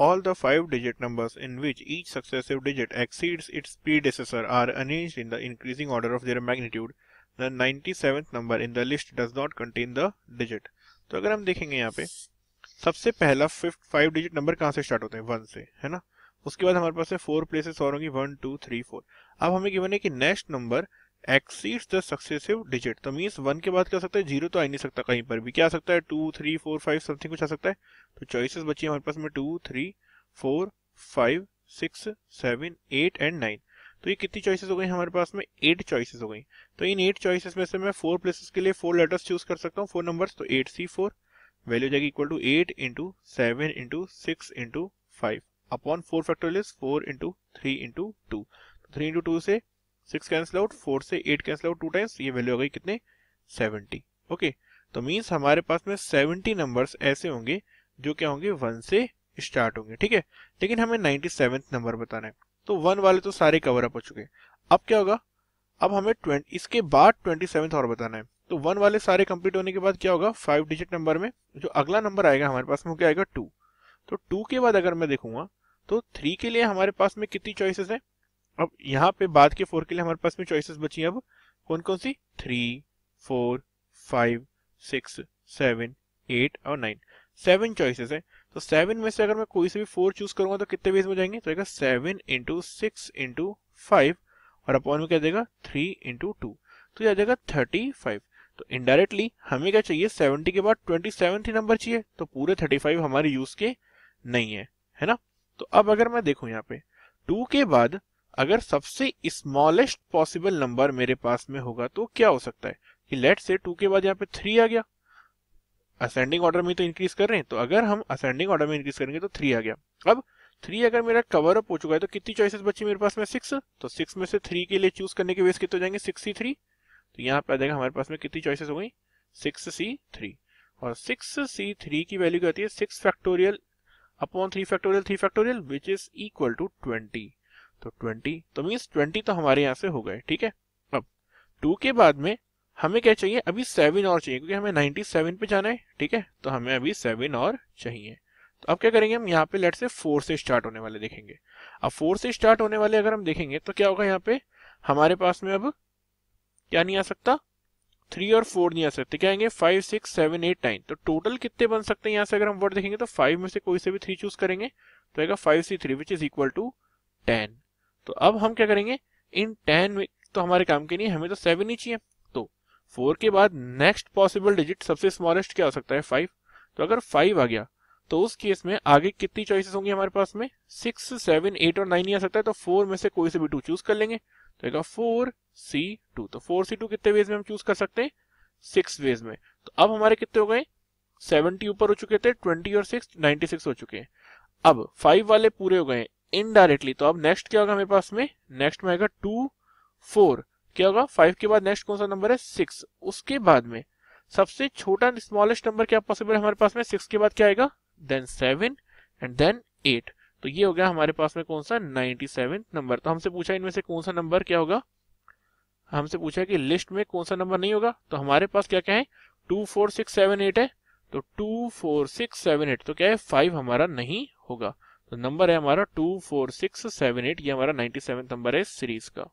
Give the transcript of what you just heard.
All the five-digit numbers in which each successive digit exceeds its predecessor are arranged in the increasing order of their magnitude. The 97th number in the list does not contain the digit. तो अगर हम देखेंगे यहाँ पे सबसे पहला fifth five digit number कहाँ से स्टार्ट होते हैं वन से है ना उसके बाद हमारे पास है फोर प्लेसेस और होंगी वन टू थ्री फोर अब हमें गिवन है कि next number exceeds the successive digit तो मीन्स वन के बाद क्या सकता है जीरो तो आ ही नहीं सकता कहीं पर भी क्या आ सकता है two three four five something कुछ आ सकता है तो चॉइसेस बची हमारे पास में two three four five six seven eight and nine तो ये कितनी चॉइसेस हो गई हमारे पास में एट चॉइसेस हो गई तो इन एट चॉइसेस में से मैं फोर प्लेसेस के लिए फोर लेटर्स चूज कर सकता हूँ फोर नंबर तो एट सी फोर वैल्यू जाएगी equal to eight into seven into six into five upon four factorial four into three into two three into two से six cancel out four से eight cancel out two times ये value आ गई कितने seventy okay तो means हमारे पास में सेवेंटी नंबर्स ऐसे होंगे जो क्या होंगे वन से स्टार्ट होंगे ठीक है लेकिन हमें नाइन्टी सेवन नंबर बताना है तो वन वाले तो सारे कवर अप हो चुके अब क्या होगा अब हमें ट्वेंट इसके बाद ट्वेंटी सेवन और बताना है तो वन वाले सारे कंप्लीट होने के बाद क्या होगा फाइव डिजिट नंबर में जो अगला नंबर आएगा हमारे पास में क्या आएगा टू तो टू के बाद अगर मैं देखूंगा तो थ्री के लिए हमारे पास में कितनी चॉइसेस है अब यहाँ पे बाद के फोर के लिए हमारे पास में चॉइसेस बची हैं अब कौन कौन सी three four five six seven eight और नाइन सेवन चॉइसेस हैं तो सेवन में से अगर मैं कोई से भी फोर चूज करूंगा तो कितने बेस में जाएंगे तो आएगा seven into six into five और अपॉन में क्या देगा थ्री इंटू टू तो यह आ जाएगा थर्टी फाइव तो इनडायरेक्टली हमें क्या चाहिए सेवेंटी के बाद ट्वेंटी सेवन ही नंबर चाहिए तो पूरे थर्टी फाइव हमारे यूज के नहीं है है ना तो अब अगर मैं देखूं यहाँ पे टू के बाद अगर सबसे स्मॉलेस्ट पॉसिबल नंबर मेरे पास में होगा तो क्या हो सकता है कि लेट से टू के बाद यहाँ पे थ्री आ गया असेंडिंग ऑर्डर में तो इंक्रीज कर रहे हैं तो अगर हम असेंडिंग ऑर्डर में इंक्रीज करेंगे तो थ्री आ गया अब थ्री अगर मेरा कवर अप हो चुका है तो कितनी चॉइसेस बची मेरे पास में सिक्स तो सिक्स में से थ्री के लिए चूज करने के बेस कितने जाएंगे सिक्स सी थ्री तो यहाँ पे आ जाएगा हमारे पास में कितनी चॉइसेस हो गई सिक्स सी थ्री और सिक्स सी थ्री की वैल्यू क्या होती है six factorial upon three factorial three factorial which is equal to twenty तो ट्वेंटी तो मीन्स ट्वेंटी तो हमारे यहाँ से हो गए ठीक है अब टू के बाद में हमें क्या चाहिए अभी सेवन और चाहिए क्योंकि हमें नाइनटी सेवन पे जाना है ठीक है तो हमें अभी सेवन और चाहिए तो अब क्या करेंगे हम यहाँ पे लेट से फोर से स्टार्ट होने वाले देखेंगे अब फोर से स्टार्ट होने वाले अगर हम देखेंगे तो क्या होगा यहाँ पे हमारे पास में अब क्या नहीं आ सकता थ्री और फोर नहीं आ सकते क्या आएंगे five six seven eight nine तो टोटल कितने बन सकते हैं यहाँ से अगर हम वर्ड देखेंगे तो फाइव में से कोई से भी थ्री चूज करेंगे तो आएगा five C three which is equal to ten तो अब हम क्या करेंगे इन टेन तो हमारे काम के नहीं हमें तो सेवन ही चाहिए तो फोर के बाद नेक्स्ट पॉसिबल डिजिट सबसे स्मॉलेस्ट क्या हो सकता है फाइव तो अगर फाइव आ गया तो उस केस में आगे कितनी चॉइसेस होंगी हमारे पास में सिक्स सेवन एट और नाइन ही आ सकता है तो फोर में से कोई से भी टू चूज कर लेंगे तो एक फोर सी टू तो फोर सी टू कितने वेज में हम चूज कर सकते हैं सिक्स वेज में तो अब हमारे कितने हो गए सेवेंटी ऊपर हो चुके थे ट्वेंटी और सिक्स नाइनटी सिक्स हो चुके हैं अब फाइव वाले पूरे हो गए इनडायरेक्टली तो अब नेक्स्ट क्या होगा मेरे पास में नेक्स्ट में आएगा टू फोर क्या होगा फाइव के बाद नेक्स्ट कौन सा नंबर है सिक्स उसके बाद में सबसे छोटा स्मॉलेस्ट नंबर क्या पॉसिबल है हमारे पास में सिक्स के बाद क्या आएगा then seven and then eight तो ये हो गया हमारे पास में कौन सा नाइनटी सेवन नंबर तो हमसे पूछा इनमें से कौन सा नंबर क्या होगा हमसे पूछा कि लिस्ट में कौन सा नंबर नहीं होगा तो हमारे पास क्या क्या है two four six seven eight है तो two four six seven eight तो क्या है फाइव हमारा नहीं होगा नंबर है हमारा two four six seven eight ये हमारा नाइन्टी सेवन नंबर है इस सीरीज का